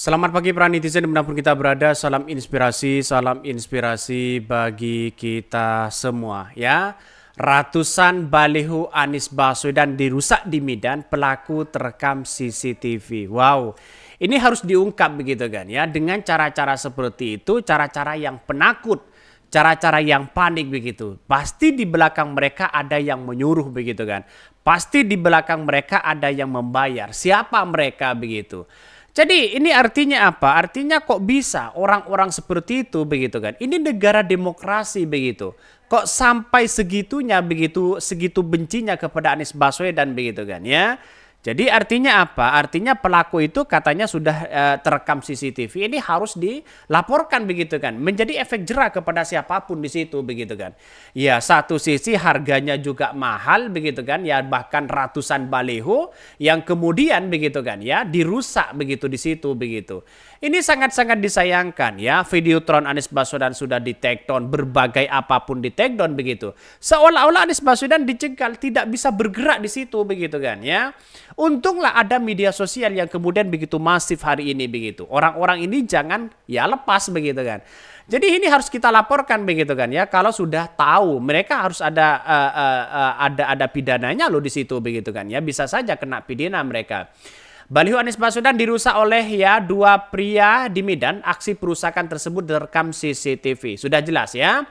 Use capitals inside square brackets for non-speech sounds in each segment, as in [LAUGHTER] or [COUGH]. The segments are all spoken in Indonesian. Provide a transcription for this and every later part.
Selamat pagi para netizen dimanapun kita berada, salam inspirasi, salam inspirasi bagi kita semua ya. Ratusan baliho Anies Baswedan dirusak di Medan, pelaku terekam CCTV. Wow, ini harus diungkap begitu kan ya, dengan cara-cara seperti itu, cara-cara yang penakut, cara-cara yang panik begitu. Pasti di belakang mereka ada yang menyuruh begitu kan. Pasti di belakang mereka ada yang membayar. Siapa mereka begitu. Jadi ini artinya apa? Artinya kok bisa orang-orang seperti itu begitu kan? Ini negara demokrasi begitu. Kok sampai segitunya begitu segitu bencinya kepada Anies Baswedan begitu kan ya? Jadi artinya apa? Artinya pelaku itu katanya sudah e, terekam CCTV ini harus dilaporkan begitu kan. Menjadi efek jerah kepada siapapun di situ begitu kan. Ya satu sisi harganya juga mahal begitu kan. Ya bahkan ratusan baleho yang kemudian begitu kan ya dirusak begitu di situ begitu. Ini sangat-sangat disayangkan ya. Videotron Anies Baswedan sudah di take down berbagai apapun di take down begitu. Seolah-olah Anies Baswedan dicengkal tidak bisa bergerak di situ begitu kan ya. Untunglah ada media sosial yang kemudian begitu masif hari ini begitu. Orang-orang ini jangan ya lepas begitu kan. Jadi ini harus kita laporkan begitu kan ya. Kalau sudah tahu, mereka harus ada uh, uh, uh, ada ada pidananya loh di situ begitu kan ya. Bisa saja kena pidana mereka. Baliho Anies Baswedan dirusak oleh ya dua pria di Medan. Aksi perusakan tersebut direkam CCTV. Sudah jelas ya.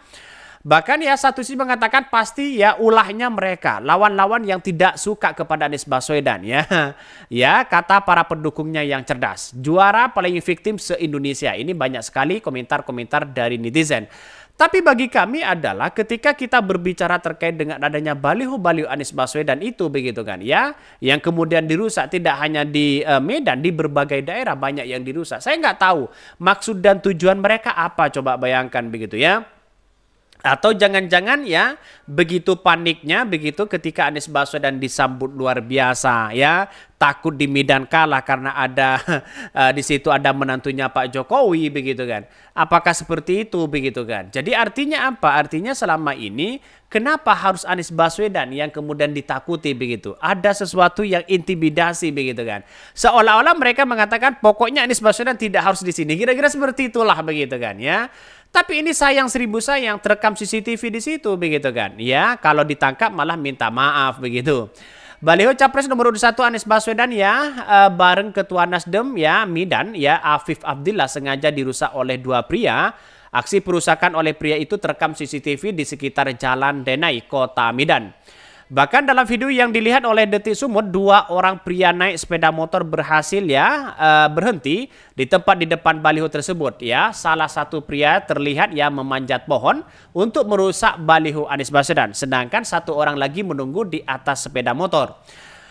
Bahkan ya satu sisi mengatakan pasti ya ulahnya mereka, lawan-lawan yang tidak suka kepada Anies Baswedan ya. [LAUGHS] Ya, kata para pendukungnya yang cerdas. Juara paling victim se-Indonesia. Ini banyak sekali komentar-komentar dari netizen. Tapi bagi kami adalah ketika kita berbicara terkait dengan adanya baliho-baliho Anies Baswedan itu begitu kan ya. Yang kemudian dirusak tidak hanya di e, Medan, di berbagai daerah banyak yang dirusak. Saya nggak tahu maksud dan tujuan mereka apa coba bayangkan begitu ya. Atau jangan-jangan ya begitu paniknya begitu ketika Anies Baswedan disambut luar biasa ya takut di Medan kalah karena ada uh, [LAUGHS] di situ ada menantunya Pak Jokowi begitu kan. Apakah seperti itu begitu kan? Jadi artinya apa? Artinya selama ini kenapa harus Anies Baswedan yang kemudian ditakuti begitu? Ada sesuatu yang intimidasi begitu kan. Seolah-olah mereka mengatakan pokoknya Anies Baswedan tidak harus di sini. Kira-kira seperti itulah begitu kan ya. Tapi ini sayang seribu sayang terekam CCTV di situ begitu kan. Ya, kalau ditangkap malah minta maaf begitu. Baliho Capres nomor urut 1 Anies Baswedan ya eh, bareng Ketua Nasdem ya Midan ya Afif Abdillah sengaja dirusak oleh dua pria. Aksi perusakan oleh pria itu terekam CCTV di sekitar Jalan Denai, Kota Midan. Bahkan dalam video yang dilihat oleh Detik Sumut, dua orang pria naik sepeda motor berhasil ya uh, berhenti di tempat di depan baliho tersebut ya. Salah satu pria terlihat ya memanjat pohon untuk merusak baliho Anies Baswedan, sedangkan satu orang lagi menunggu di atas sepeda motor.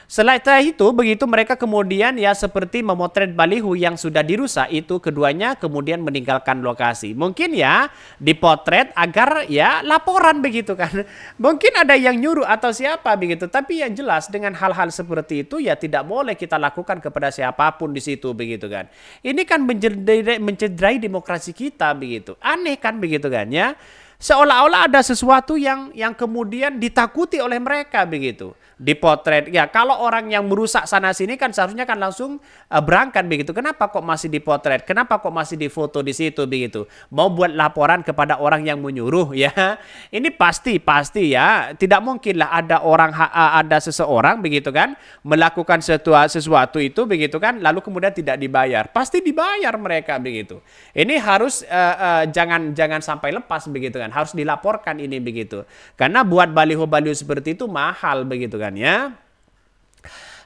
Setelah itu, begitu mereka kemudian ya seperti memotret balihu yang sudah dirusak itu keduanya kemudian meninggalkan lokasi. Mungkin ya dipotret agar ya laporan begitu kan. [LAUGHS] Mungkin ada yang nyuruh atau siapa begitu. Tapi yang jelas dengan hal-hal seperti itu ya tidak boleh kita lakukan kepada siapapun di situ begitu kan. Ini kan mencederai, mencederai demokrasi kita begitu. Aneh kan begitu kan ya seolah-olah ada sesuatu yang yang kemudian ditakuti oleh mereka begitu dipotret. Ya, kalau orang yang merusak sana sini kan seharusnya kan langsung uh, berangkat begitu. Kenapa kok masih dipotret? Kenapa kok masih difoto di situ begitu? Mau buat laporan kepada orang yang menyuruh ya. [LAUGHS] Ini pasti pasti ya, tidak mungkinlah ada orang eh, ada seseorang begitu kan melakukan sesuatu sesuatu itu begitu kan lalu kemudian tidak dibayar. Pasti dibayar mereka begitu. Ini harus uh, uh, jangan jangan sampai lepas begitu kan. Harus dilaporkan ini begitu. Karena buat baliho-baliho seperti itu mahal begitu kan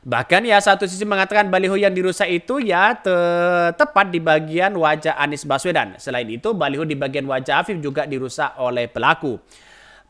Bahkan ya satu sisi mengatakan baliho yang dirusak itu ya te tepat di bagian wajah Anies Baswedan. Selain itu baliho di bagian wajah Afif juga dirusak oleh pelaku.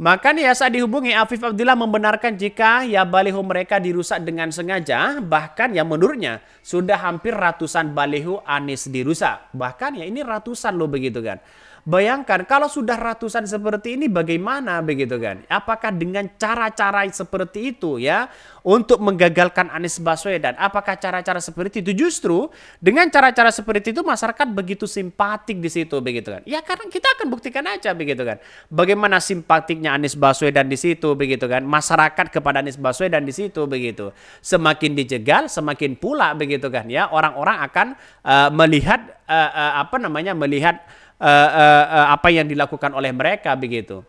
Maka ya saat dihubungi Afif Abdullah membenarkan jika ya baliho mereka dirusak dengan sengaja. Bahkan ya menurutnya sudah hampir ratusan baliho Anies dirusak. Bahkan ya ini ratusan loh begitu kan. Bayangkan kalau sudah ratusan seperti ini bagaimana begitu kan? Apakah dengan cara-cara seperti itu ya untuk menggagalkan Anies Baswedan? Apakah cara-cara seperti itu justru dengan cara-cara seperti itu masyarakat begitu simpatik di situ begitu kan? Ya karena kita akan buktikan aja begitu kan. Bagaimana simpatiknya Anies Baswedan di situ begitu kan? Masyarakat kepada Anies Baswedan di situ begitu. Semakin dijegal semakin pula begitu kan ya orang-orang akan uh, melihat uh, uh, apa namanya melihat uh, uh, apa yang dilakukan oleh mereka begitu.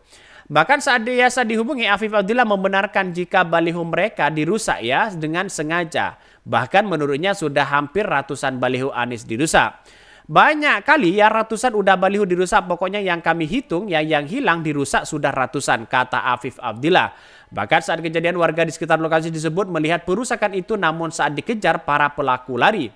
Bahkan saat biasa dihubungi, Afif Abdullah membenarkan jika baliho mereka dirusak ya dengan sengaja. Bahkan menurutnya sudah hampir ratusan baliho Anis dirusak. Banyak kali ya ratusan udah baliho dirusak. Pokoknya yang kami hitung ya yang hilang dirusak sudah ratusan kata Afif Abdillah. Bahkan saat kejadian warga di sekitar lokasi disebut melihat perusakan itu namun saat dikejar para pelaku lari.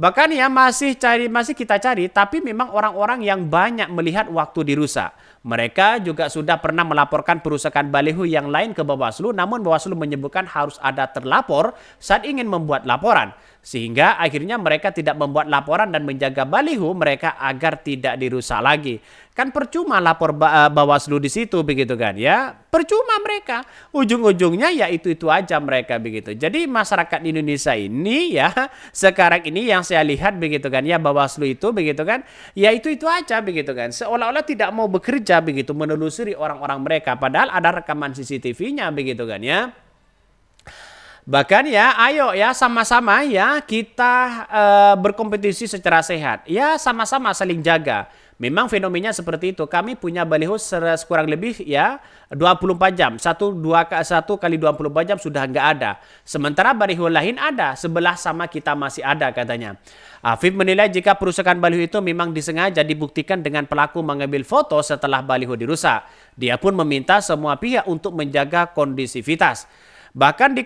Bahkan ya masih cari masih kita cari tapi memang orang-orang yang banyak melihat waktu dirusak. Mereka juga sudah pernah melaporkan perusakan baliho yang lain ke Bawaslu namun Bawaslu menyebutkan harus ada terlapor saat ingin membuat laporan. Sehingga akhirnya mereka tidak membuat laporan dan menjaga balihu mereka agar tidak dirusak lagi. Kan percuma lapor eh, Bawaslu di situ begitu kan ya. Percuma mereka. Ujung-ujungnya ya itu-itu aja mereka begitu. Jadi masyarakat Indonesia ini ya [LAUGHS] sekarang ini yang saya lihat begitu kan ya Bawaslu itu begitu kan ya itu-itu aja begitu kan. Seolah-olah tidak mau bekerja begitu menelusuri orang-orang mereka padahal ada rekaman CCTV-nya begitu kan ya. Bahkan ya, ayo ya sama-sama ya kita uh, berkompetisi secara sehat. Ya sama-sama saling jaga. Memang fenomenanya seperti itu. Kami punya baliho kurang lebih ya 24 jam. Satu dua satu kali 24 jam sudah nggak ada. Sementara baliho lain ada. Sebelah sama kita masih ada katanya. Afif menilai jika perusakan baliho itu memang disengaja dibuktikan dengan pelaku mengambil foto setelah baliho dirusak. Dia pun meminta semua pihak untuk menjaga kondisivitas. Bahkan di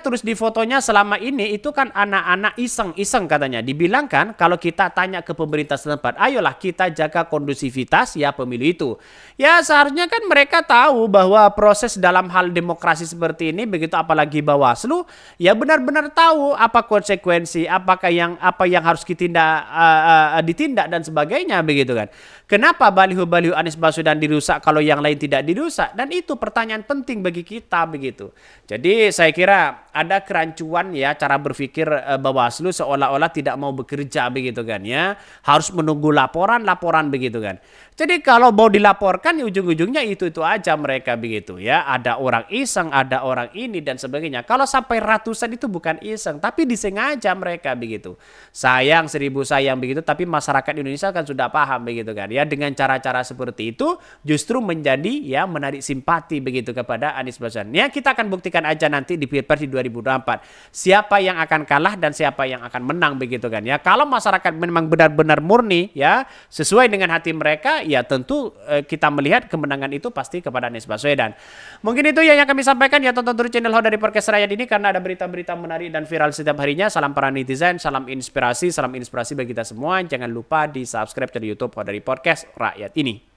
terus di fotonya selama ini itu kan anak-anak iseng-iseng katanya. dibilang kan kalau kita tanya ke pemerintah setempat, ayolah kita jaga kondusivitas ya pemilu itu. Ya seharusnya kan mereka tahu bahwa proses dalam hal demokrasi seperti ini begitu apalagi Bawaslu ya benar-benar tahu apa konsekuensi, apakah yang apa yang harus ditindak uh, uh, ditindak dan sebagainya begitu kan. Kenapa baliho-baliho Anies Baswedan dirusak kalau yang lain tidak dirusak? Dan itu pertanyaan penting bagi kita begitu. Jadi jadi saya kira ada kerancuan ya cara berpikir eh, Bawaslu seolah-olah tidak mau bekerja begitu kan ya. Harus menunggu laporan-laporan begitu kan. Jadi kalau mau dilaporkan ujung-ujungnya itu-itu aja mereka begitu ya. Ada orang iseng, ada orang ini dan sebagainya. Kalau sampai ratusan itu bukan iseng tapi disengaja mereka begitu. Sayang seribu sayang begitu tapi masyarakat Indonesia kan sudah paham begitu kan ya. Dengan cara-cara seperti itu justru menjadi ya menarik simpati begitu kepada Anies Baswedan. Ya kita akan buktikan aja aja nanti di Pilpres di 2024. Siapa yang akan kalah dan siapa yang akan menang begitu kan ya. Kalau masyarakat memang benar-benar murni ya sesuai dengan hati mereka ya tentu eh, kita melihat kemenangan itu pasti kepada Anies Baswedan. Mungkin itu yang kami sampaikan ya tonton terus channel Ho dari Podcast Rakyat ini karena ada berita-berita menarik dan viral setiap harinya. Salam para netizen, salam inspirasi, salam inspirasi bagi kita semua. Jangan lupa di subscribe dari YouTube Ho dari Podcast Rakyat ini.